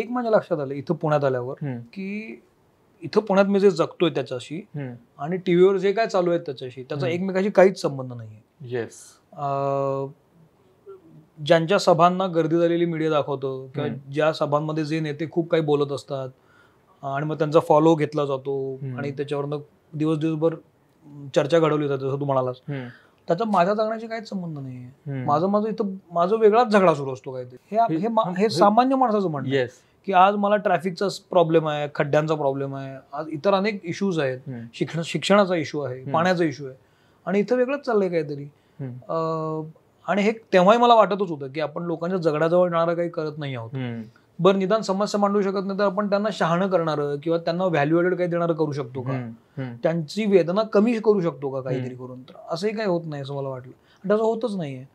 एक माझ्या लक्षात आलं इथं पुण्यात आल्यावर की इथं पुण्यात मी जे जगतोय त्याच्याशी आणि टीव्हीवर जे काय चालू आहे त्याच्याशी त्याचा एकमेकाशी काहीच संबंध नाही येस ज्यांच्या सभांना गर्दी झालेली मीडिया दाखवतो किंवा ज्या सभांमध्ये जे नेते खूप काही बोलत असतात आणि मग त्यांचा फॉलो घेतला जातो आणि त्याच्यावर दिवस दिवसभर चर्चा घडवली जाते जसं तू म्हणालास त्याचा माझ्या जगण्याशी काहीच संबंध नाही माझं माझं इथं माझा वेगळाच झगडा सुरू असतो काहीतरी हे सामान्य माणसाचं म्हणणं की आज मला ट्रॅफिकचा प्रॉब्लेम आहे खड्ड्यांचा प्रॉब्लेम आहे आज इतर अनेक इश्यूज आहेत शिक्षण शिक्षणाचा इशू आहे पाण्याचा इश्यू आहे आणि इथं वेगळंच चाललंय काहीतरी आणि हे तेव्हाही मला वाटतच होतं की आपण लोकांच्या जगडाजवळ येणारं काही करत नाही आहोत बरं निदान समस्या मांडू शकत नाही तर आपण त्यांना शहाणं करणारं किंवा त्यांना व्हॅल्युएटेड काही देणार करू शकतो का त्यांची वेदना कमी करू शकतो का काहीतरी करून तर असंही काही होत नाही असं मला वाटलं आणि तसं होतच नाहीये